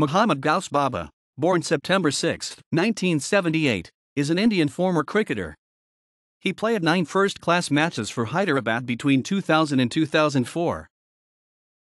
Muhammad Gauss Baba, born September 6, 1978, is an Indian former cricketer. He played nine first class matches for Hyderabad between 2000 and 2004.